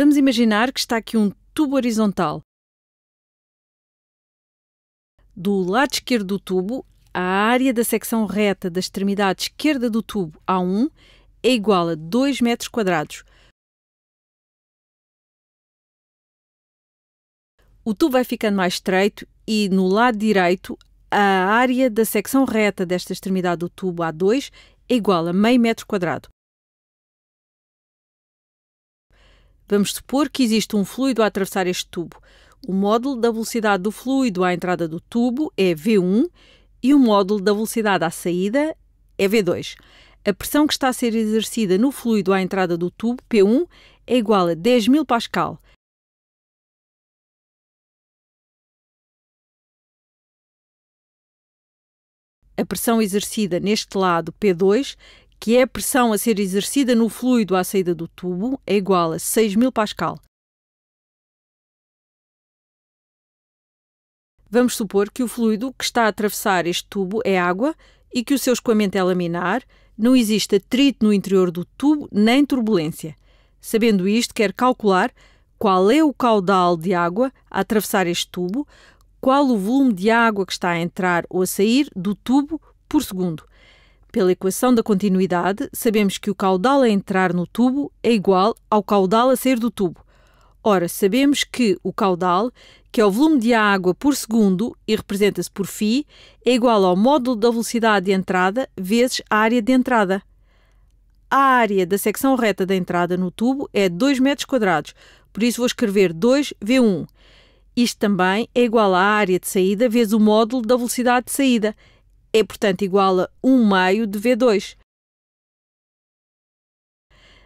Vamos imaginar que está aqui um tubo horizontal. Do lado esquerdo do tubo, a área da secção reta da extremidade esquerda do tubo A1 é igual a 2 metros quadrados. O tubo vai ficando mais estreito e, no lado direito, a área da secção reta desta extremidade do tubo A2 é igual a meio metro quadrado. Vamos supor que existe um fluido a atravessar este tubo. O módulo da velocidade do fluido à entrada do tubo é V1 e o módulo da velocidade à saída é V2. A pressão que está a ser exercida no fluido à entrada do tubo, P1, é igual a 10.000 Pascal. A pressão exercida neste lado, P2, que é a pressão a ser exercida no fluido à saída do tubo, é igual a 6.000 Pascal. Vamos supor que o fluido que está a atravessar este tubo é água e que o seu escoamento é laminar, não existe atrito no interior do tubo nem turbulência. Sabendo isto, quer calcular qual é o caudal de água a atravessar este tubo, qual o volume de água que está a entrar ou a sair do tubo por segundo. Pela equação da continuidade, sabemos que o caudal a entrar no tubo é igual ao caudal a sair do tubo. Ora, sabemos que o caudal, que é o volume de água por segundo e representa-se por φ, é igual ao módulo da velocidade de entrada vezes a área de entrada. A área da secção reta da entrada no tubo é 2 metros quadrados, por isso vou escrever 2V1. Isto também é igual à área de saída vezes o módulo da velocidade de saída, é, portanto, igual a 1 meio de V2.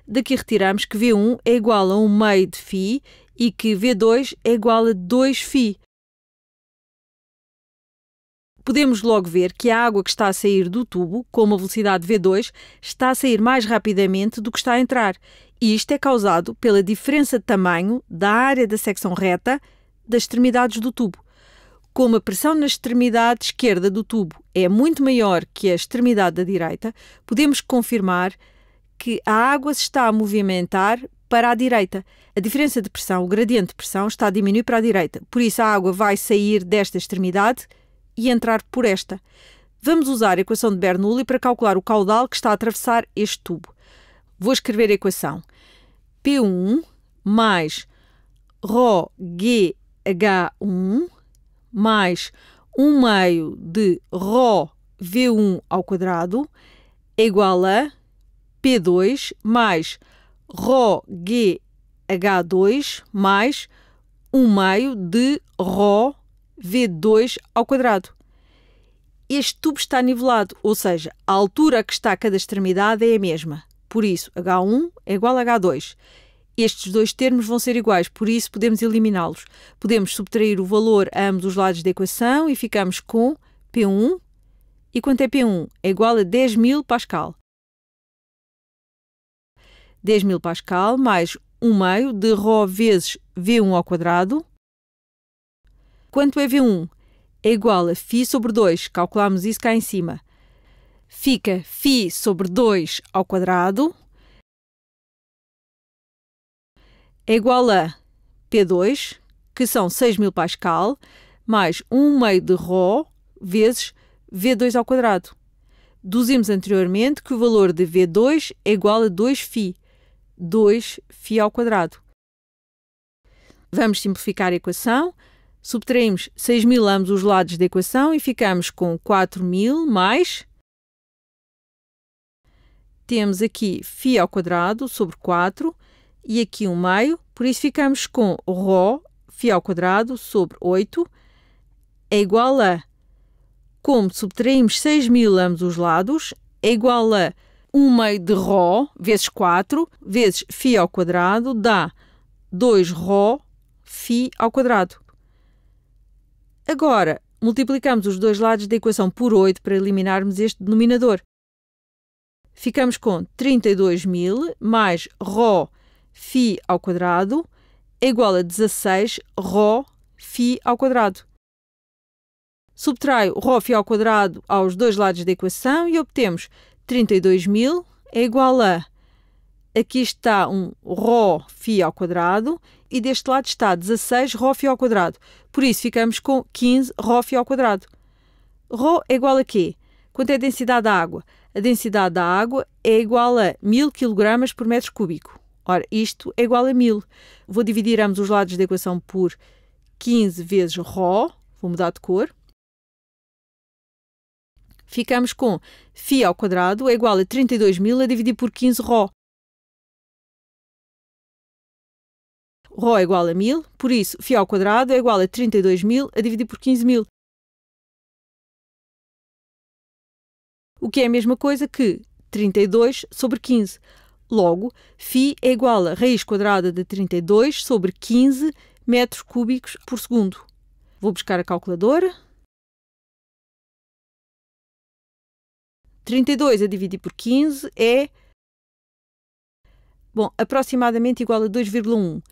Daqui retiramos que V1 é igual a 1 meio de φ e que V2 é igual a 2φ. Podemos logo ver que a água que está a sair do tubo, com uma velocidade V2, está a sair mais rapidamente do que está a entrar. E isto é causado pela diferença de tamanho da área da secção reta das extremidades do tubo. Como a pressão na extremidade esquerda do tubo é muito maior que a extremidade da direita, podemos confirmar que a água se está a movimentar para a direita. A diferença de pressão, o gradiente de pressão, está a diminuir para a direita. Por isso, a água vai sair desta extremidade e entrar por esta. Vamos usar a equação de Bernoulli para calcular o caudal que está a atravessar este tubo. Vou escrever a equação. P1 mais ρGH1 mais 1 meio de Rho V1 ao quadrado é igual a P2 mais Rho GH2 mais 1 meio de Rho V2 ao quadrado. Este tubo está nivelado, ou seja, a altura que está cada extremidade é a mesma. Por isso, H1 é igual a H2 estes dois termos vão ser iguais, por isso podemos eliminá-los. Podemos subtrair o valor a ambos os lados da equação e ficamos com P1. E quanto é P1? É igual a 10.000 Pascal. 10.000 Pascal mais 1 meio de Rho vezes V1 ao quadrado. Quanto é V1? É igual a Φ sobre 2. Calculamos isso cá em cima. Fica Φ sobre 2 ao quadrado é igual a P2, que são 6.000 Pascal, mais 1 meio de Rho vezes V2 ao quadrado. Duzimos anteriormente que o valor de V2 é igual a 2φ, 2φ ao quadrado. Vamos simplificar a equação. Subtraímos 6.000 ambos os lados da equação e ficamos com 4.000 mais... Temos aqui φ ao quadrado sobre 4 e aqui um meio, por isso ficamos com Rho, φ ao quadrado, sobre 8, é igual a, como subtraímos 6 mil ambos os lados, é igual a 1 meio de Rho, vezes 4, vezes φ ao quadrado, dá 2 Rho, φ ao quadrado. Agora, multiplicamos os dois lados da equação por 8 para eliminarmos este denominador. Ficamos com 32.000 mais Rho φ ao quadrado é igual a 16 Rho φ ao quadrado. Subtrai o φ ao quadrado aos dois lados da equação e obtemos 32.000 é igual a... Aqui está um Rho φ ao quadrado e deste lado está 16 Rho φ ao quadrado. Por isso ficamos com 15 Rho φ ao quadrado. Rho é igual a quê? Quanto é a densidade da água? A densidade da água é igual a 1000 kg por metro cúbico. Ora, isto é igual a 1000. Vou dividir ambos os lados da equação por 15 vezes ρ, vou mudar de cor. Ficamos com φ ao quadrado é igual a 32.000 a dividir por 15 ρ. ρ é igual a 1000, por isso φ ao quadrado é igual a 32.000 a dividir por 15.000. O que é a mesma coisa que 32 sobre 15. Logo, φ é igual a raiz quadrada de 32 sobre 15 metros cúbicos por segundo. Vou buscar a calculadora. 32 a dividir por 15 é bom, aproximadamente igual a 2,1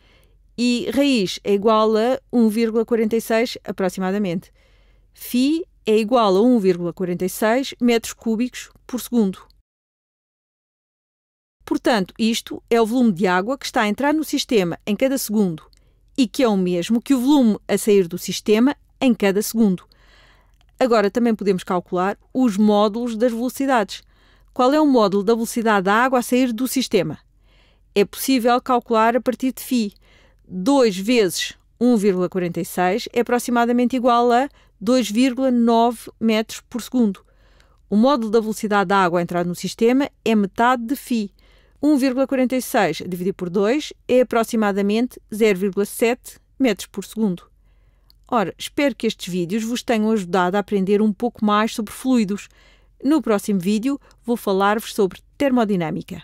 e raiz é igual a 1,46 aproximadamente. Φ é igual a 1,46 metros cúbicos por segundo. Portanto, isto é o volume de água que está a entrar no sistema em cada segundo e que é o mesmo que o volume a sair do sistema em cada segundo. Agora também podemos calcular os módulos das velocidades. Qual é o módulo da velocidade da água a sair do sistema? É possível calcular a partir de φ. 2 vezes 1,46 é aproximadamente igual a 2,9 metros por segundo. O módulo da velocidade da água a entrar no sistema é metade de φ, 1,46 dividido por 2 é aproximadamente 0,7 metros por segundo. Ora, espero que estes vídeos vos tenham ajudado a aprender um pouco mais sobre fluidos. No próximo vídeo, vou falar-vos sobre termodinâmica.